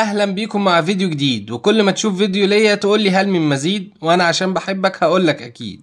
اهلا بيكم مع فيديو جديد وكل ما تشوف فيديو ليا تقول لي هل من مزيد وانا عشان بحبك هقول لك اكيد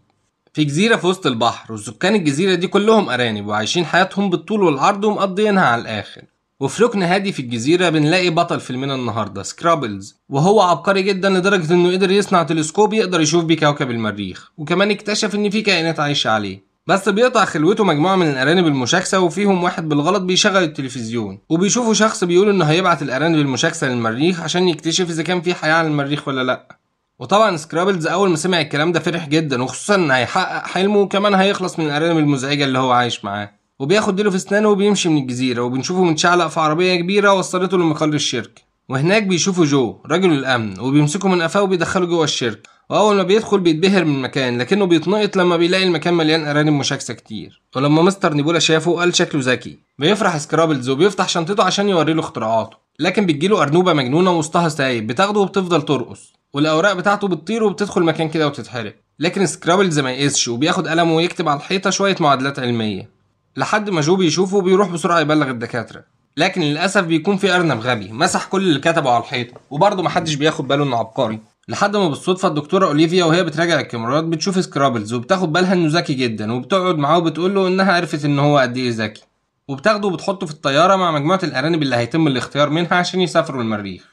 في جزيره في وسط البحر وسكان الجزيره دي كلهم ارانب وعايشين حياتهم بالطول والعرض ومقضيينها على الاخر وفي ركن هادي في الجزيره بنلاقي بطل فيلمنا النهارده سكرابلز وهو عبقري جدا لدرجه انه قدر يصنع تلسكوب يقدر يشوف بيه كوكب المريخ وكمان اكتشف ان في كائنات عايشه عليه بس بيقطع خلوته مجموعة من الأرانب المشاكسة وفيهم واحد بالغلط بيشغل التلفزيون وبيشوفوا شخص بيقول إنه هيبعت الأرانب المشاكسة للمريخ عشان يكتشف إذا كان في حياة على المريخ ولا لأ وطبعا سكرابلز أول ما سمع الكلام ده فرح جدا وخصوصا إن هيحقق حلمه وكمان هيخلص من الأرانب المزعجة اللي هو عايش معاه وبياخد ديله في اسنانه وبيمشي من الجزيرة وبنشوفه متشعلق في عربية كبيرة وصلته لمقر الشركة وهناك بيشوفوا جو رجل الأمن وبيمسكه من قفاه وبيدخله جوه الشركة واول اه ما بيدخل بيتبهر من المكان لكنه بيتنقط لما بيلاقي المكان مليان ارانب مشاكسه كتير ولما مستر نيبولا شافه قال شكله ذكي بيفرح سكرابلز وبيفتح شنطته عشان يوريله اختراعاته لكن بتجيله ارنوبه مجنونه وسطها سايب بتاخده وبتفضل ترقص والاوراق بتاعته بتطير وبتدخل مكان كده وتتحرق لكن سكرابلز ما يقيسش وبياخد قلمه ويكتب على الحيطه شويه معادلات علميه لحد ما جو بيشوفه بيروح بسرعه يبلغ الدكاتره لكن للاسف بيكون في ارنب غبي مسح كل اللي كتبه على الحيطه وبرضه محدش بياخد باله انه عبقري لحد ما بالصدفه الدكتوره اوليفيا وهي بتراجع الكاميرات بتشوف سكرابلز وبتاخد بالها انه ذكي جدا وبتقعد معاه وبتقول له انها عرفت ان هو قد ايه ذكي وبتاخده وبتحطه في الطياره مع مجموعه الارانب اللي هيتم الاختيار منها عشان يسافروا المريخ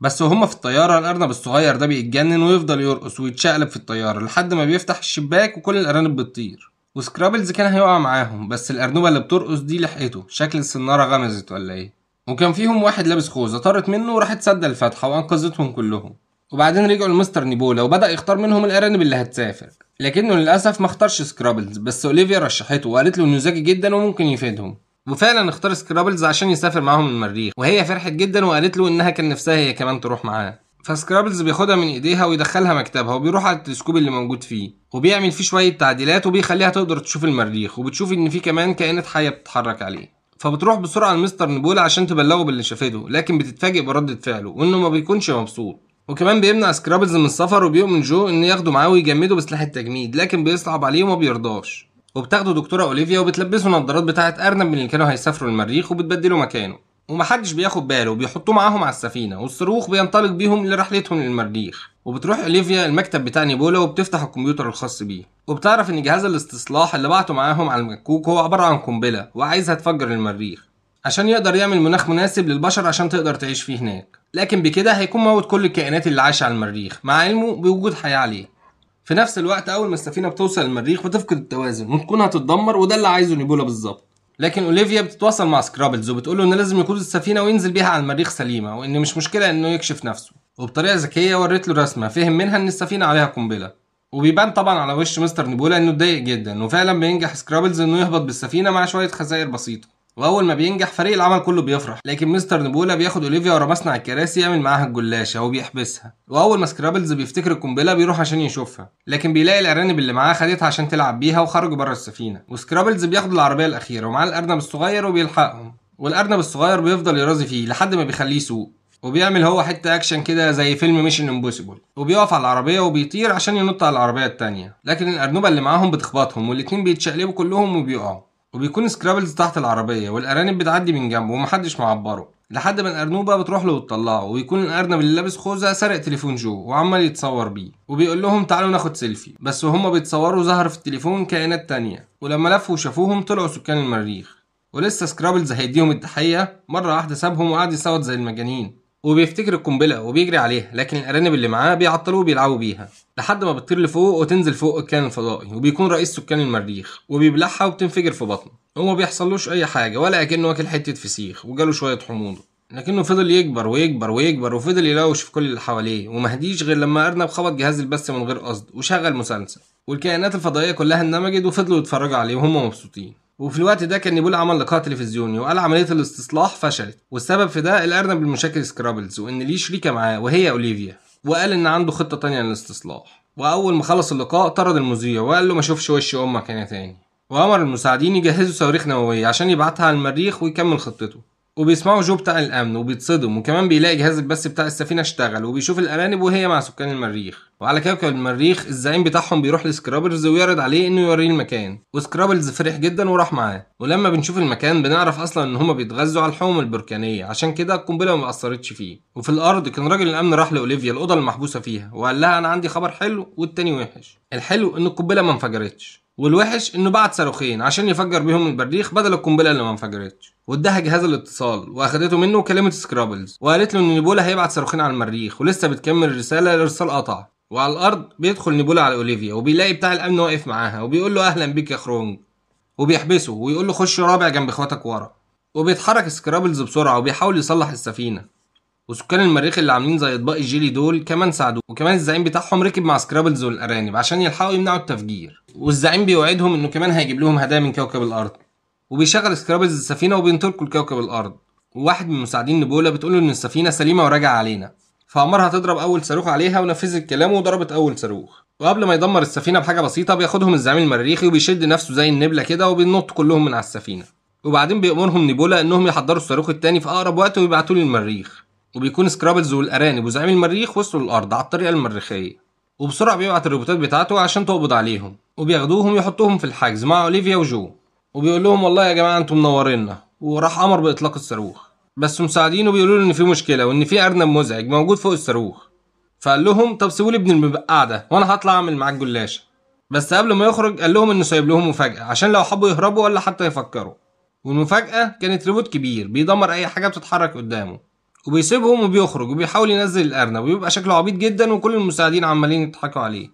بس وهم في الطيارة الأرنب الصغير ده بيتجنن ويفضل يرقص ويتشقلب في الطيارة لحد ما بيفتح الشباك وكل الأرانب بتطير وسكرابلز كان هيقع معاهم بس الأرنبة اللي بترقص دي لحقته شكل السنارة غمزت ولا إيه وكان فيهم واحد لابس خوذة طارت منه وراحت سد الفتحة وأنقذتهم كلهم وبعدين رجعوا لمستر نيبولا وبدأ يختار منهم الأرانب اللي هتسافر لكنه للأسف ما اختارش سكرابلز بس أوليفيا رشحته وقالت له إنه ذكي جدا وممكن يفيدهم وفعلا اختار سكرابلز عشان يسافر معاهم المريخ وهي فرحت جدا وقالت له إنها كان نفسها هي كمان تروح معاه فسكرابلز بياخدها من ايديها ويدخلها مكتبها وبيروح على التلسكوب اللي موجود فيه وبيعمل فيه شويه تعديلات وبيخليها تقدر تشوف المريخ وبتشوف ان في كمان كائنات حيه بتتحرك عليه فبتروح بسرعه لمستر نيبولا عشان تبلغه باللي شافته لكن بتتفاجئ برده فعله وانه ما بيكونش مبسوط وكمان بيمنع سكرابلز من السفر وبيؤمن جو ان ياخده معاه ويجمده بسلاح التجميد لكن بيصعب عليه وما بيرضاش وبتاخده دكتورة اوليفيا وبتلبسه نظارات بتاعة ارنب من اللي كانوا هيسافروا المريخ وبتبدله مكانه ومحدش بياخد باله وبيحطوه معاهم على السفينة والصاروخ بينطلق بيهم لرحلتهم للمريخ وبتروح اوليفيا المكتب بتاع نيبولا وبتفتح الكمبيوتر الخاص بيه وبتعرف ان جهاز الاستصلاح اللي بعته معاهم على المكوك هو عبارة عن قنبلة وعايزها تفجر المريخ عشان يقدر يعمل مناخ مناسب للبشر عشان تقدر تعيش فيه هناك لكن بكده هيكون موت كل الكائنات اللي عايشة على المريخ مع علمه بوجود حياة عليه في نفس الوقت أول ما السفينة بتوصل المريخ بتفقد التوازن وتكون هتتدمر وده اللي عايزه نيبولا بالظبط لكن اوليفيا بتتواصل مع سكرابلز وبتقول له ان لازم يقود السفينه وينزل بيها على المريخ سليمه وان مش مشكله انه يكشف نفسه وبطريقه ذكيه وريت له رسمه فهم منها ان السفينه عليها قنبله وبيبان طبعا على وش مستر نيبولا انه اتضايق جدا وفعلا بينجح سكرابلز انه يهبط بالسفينه مع شويه خسائر بسيطه واول ما بينجح فريق العمل كله بيفرح لكن مستر نبولا بياخد اوليفيا ورا مصنع الكراسي يعمل معاها الجلاشه وبيحبسها واول ما سكرابلز بيفتكر القنبله بيروح عشان يشوفها لكن بيلاقي الارانب اللي معاه خدتها عشان تلعب بيها وخرجوا بره السفينه وسكرابلز بياخد العربيه الاخيره ومعاه الارنب الصغير وبيلحقهم والارنب الصغير بيفضل يرازي فيه لحد ما بيخليه يسوق وبيعمل هو حته اكشن كده زي فيلم ميشن امبوسيبل وبيقف على العربيه وبيطير عشان ينط على العربيه التانية لكن الارنوبه اللي معاهم بتخبطهم والاتنين بيتشقلبوا كلهم وبيقعوا وبيكون سكرابلز تحت العربية والأرانب بتعدي من جنبه ومحدش معبره لحد ما الأرنوبة بتروح له وتطلعه ويكون الأرنب اللي لابس خوذة سرق تليفون جو وعمال يتصور بيه وبيقول لهم تعالوا ناخد سيلفي بس وهما بيتصوروا ظهر في التليفون كائنات تانية ولما لفوا وشافوهم طلعوا سكان المريخ ولسه سكرابلز هيديهم التحية مرة واحدة سابهم وقعد يصوت زي المجانين وبيفتكر القنبله وبيجري عليها لكن الارانب اللي معاه بيعطلوه وبيلعبوا بيها لحد ما بتطير لفوق وتنزل فوق الكائن الفضائي وبيكون رئيس سكان المريخ وبيبلعها وبتنفجر في بطنه وما بيحصلوش اي حاجه ولا اكنه واكل حته فسيخ وجاله شويه حموضه لكنه فضل يكبر ويكبر ويكبر وفضل يلوش في كل اللي حواليه ومهديش غير لما ارنب خبط جهاز البث من غير قصد وشغل مسلسل والكائنات الفضائيه كلها اندمجت وفضلوا يتفرجوا عليه وهم مبسوطين وفي الوقت ده كان نيبول عمل لقاء تلفزيوني وقال عمليه الاستصلاح فشلت والسبب في ده الارنب المشاكل سكرابلز وان ليه شريكه معاه وهي اوليفيا وقال ان عنده خطه تانية للاستصلاح واول ما خلص اللقاء طرد المذيع وقال له ما اشوفش وش امك هنا تاني وامر المساعدين يجهزوا صواريخ نوويه عشان يبعتها على المريخ ويكمل خطته وبيسمعوا جو بتاع الامن وبيتصدم وكمان بيلاقي جهاز البث بتاع السفينه اشتغل وبيشوف الارانب وهي مع سكان المريخ وعلى كوكب المريخ الزعيم بتاعهم بيروح لسكرابلز ويعرض عليه انه يوريه المكان وسكرابلز فرح جدا وراح معاه ولما بنشوف المكان بنعرف اصلا ان هما بيتغذوا على الحمم البركانيه عشان كده القنبله ما اثرتش فيه وفي الارض كان راجل الامن راح لاوليفيا الاوضه المحبوسه فيها وقال لها انا عندي خبر حلو والتاني وحش الحلو ان القنبله ما انفجرتش والوحش انه بعت صاروخين عشان يفجر بيهم البريخ بدل القنبله اللي ما انفجرتش واداها جهاز الاتصال واخدته منه وكلمت سكرابلز وقالت له ان نيبولا هيبعت صاروخين على المريخ ولسه بتكمل الرساله الارسال قطع وعلى الارض بيدخل نيبولا على اوليفيا وبيلاقي بتاع الامن واقف معاها وبيقول له اهلا بيك يا خرونج وبيحبسه ويقول له خش رابع جنب اخواتك ورا وبيتحرك سكرابلز بسرعه وبيحاول يصلح السفينه وسكان المريخ اللي عاملين زي اطباق الجيلي دول كمان ساعدوه وكمان الزعيم بتاعهم ركب مع سكرابلز والارانب عشان يلحقوا يمنعوا التفجير والزعيم بيوعدهم انه كمان هيجيب لهم هدايا من كوكب الارض وبيشغل سكرابلز السفينه وبينطلقوا لكوكب الارض وواحد من مساعدين نبولا بتقول له ان السفينه سليمه وراجعه علينا فعمرها تضرب اول صاروخ عليها ونفذت الكلام وضربت اول صاروخ وقبل ما يدمر السفينه بحاجه بسيطه بياخدهم الزعيم المريخي وبيشد نفسه زي النبله كده وبينط كلهم من على السفينه وبعدين بيأمرهم نيبولا انهم يحضروا الصاروخ الثاني في اقرب وقت ويبعتوه للمريخ وبيكون سكرابلز والارانب وزعيم المريخ وصلوا الارض على الطريقه المريخيه وبسرعه بيبعت الروبوتات بتاعته عشان تقبض عليهم وبياخدوهم يحطوهم في الحجز مع اوليفيا وجو وبيقول لهم والله يا جماعه انتم منورينا وراح امر باطلاق الصاروخ بس مساعدينه بيقولوا له ان في مشكله وان في ارنب مزعج موجود فوق الصاروخ فقال لهم طب سيبوا لي ابن المبقع ده وانا هطلع اعمل معاك جلاشه بس قبل ما يخرج قال لهم انه سايب لهم مفاجاه عشان لو حبوا يهربوا ولا حتى يفكروا والمفاجاه كانت روبوت كبير بيدمر اي حاجه بتتحرك قدامه وبيسيبهم وبيخرج وبيحاول ينزل الارنب ويبقى شكله عبيط جدا وكل المساعدين عمالين يضحكوا عليه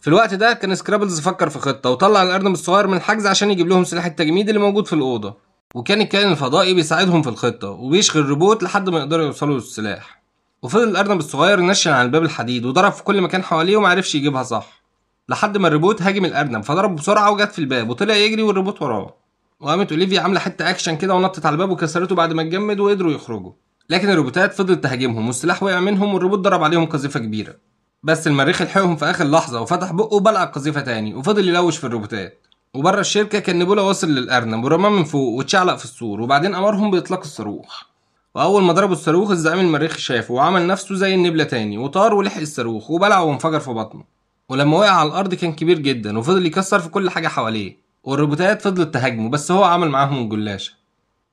في الوقت ده كان سكرابلز فكر في خطه وطلع الارنب الصغير من الحجز عشان يجيب لهم سلاح التجميد اللي موجود في الاوضه وكان الكائن الفضائي بيساعدهم في الخطه وبيشغل الروبوت لحد ما يقدروا يوصلوا للسلاح وفضل الارنب الصغير نشن على الباب الحديد وضرب في كل مكان حواليه ومعرفش يجيبها صح لحد ما الروبوت هاجم الارنب فضرب بسرعه وجت في الباب وطلع يجري والروبوت وراه وقامت اوليفيا عامله حته اكشن كده ونطت على الباب وكسرته بعد ما اتجمد وقدروا يخرجوا لكن الروبوتات فضلت تهاجمهم والسلاح وقع منهم والروبوت ضرب عليهم قذيفه كبيره بس المريخ لحقهم في اخر لحظه وفتح بقه وبلع القذيفه تاني وفضل يلوش في الروبوتات وبره الشركه كان نبولا واصل للارنب ورماه من فوق واتشعلق في السور وبعدين امرهم باطلاق الصاروخ واول ما ضربوا الصاروخ الزعيم المريخ شافه وعمل نفسه زي النبله تاني وطار ولحق الصاروخ وبلع وانفجر في بطنه ولما وقع على الارض كان كبير جدا وفضل يكسر في كل حاجه حواليه والروبوتات فضلت تهاجمه بس هو عمل معاهم الجلاشه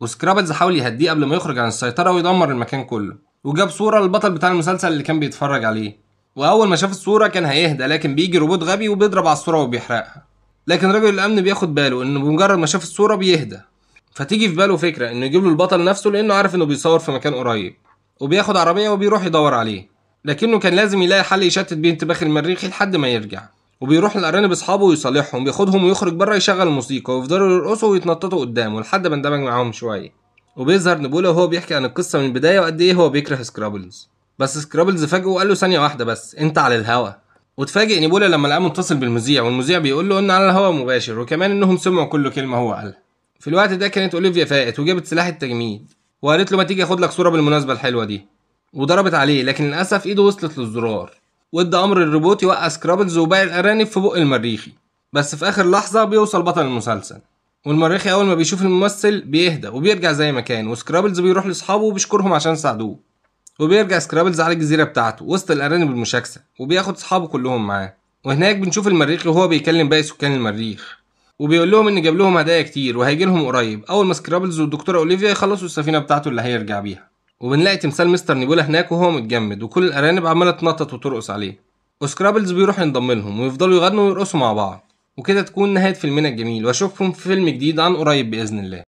وسكرابلز حاول يهديه قبل ما يخرج عن السيطرة ويدمر المكان كله وجاب صورة للبطل بتاع المسلسل اللي كان بيتفرج عليه وأول ما شاف الصورة كان هيهدى لكن بيجي روبوت غبي وبيضرب على الصورة وبيحرقها لكن رجل الأمن بياخد باله إنه بمجرد ما شاف الصورة بيهدى فتيجي في باله فكرة إنه يجيب له البطل نفسه لأنه عارف إنه بيصور في مكان قريب وبياخد عربية وبيروح يدور عليه لكنه كان لازم يلاقي حل يشتت بيه انتباه المريخي لحد ما يرجع وبيروح الارانب اصحابه ويصالحهم بياخدهم ويخرج بره يشغل موسيقى ويفضلوا يرقصوا ويتنططوا قدامه لحد ما اندمج معاهم شويه وبيظهر نبولا وهو بيحكي عن القصه من البدايه وقد ايه هو بيكره سكرابلز بس سكرابلز فاجئه وقال له ثانيه واحده بس انت على الهوا وتفاجئ نبولا لما لقاه متصل بالمذيع والمذيع بيقول له ان على الهوا مباشر وكمان انهم سمعوا كل كلمه هو قالها في الوقت ده كانت اوليفيا فاقت وجابت سلاح التجميد وقالت له ما تيجي اخد لك صوره بالمناسبه الحلوه دي وضربت عليه لكن للاسف ايده وصلت للزرار وادى امر الروبوت يوقع سكرابلز وباقي الارانب في بق المريخي بس في اخر لحظه بيوصل بطل المسلسل والمريخي اول ما بيشوف الممثل بيهدى وبيرجع زي ما كان وسكرابلز بيروح لاصحابه وبيشكرهم عشان ساعدوه وبيرجع سكرابلز على الجزيره بتاعته وسط الارانب المشاكسه وبياخد اصحابه كلهم معاه وهناك بنشوف المريخي وهو بيكلم باقي سكان المريخ وبيقول لهم ان جاب لهم هدايا كتير وهيجي لهم قريب اول ما سكرابلز والدكتوره اوليفيا يخلصوا السفينه بتاعته اللي هيرجع بيها وبنلاقي تمثال مستر نيبولا هناك وهو متجمد وكل الارانب عماله تنطط وترقص عليه وسكرابلز بيروح ينضم لهم ويفضلوا يغنوا ويرقصوا مع بعض وكده تكون نهايه فيلمنا الجميل واشوفكم في فيلم جديد عن قريب باذن الله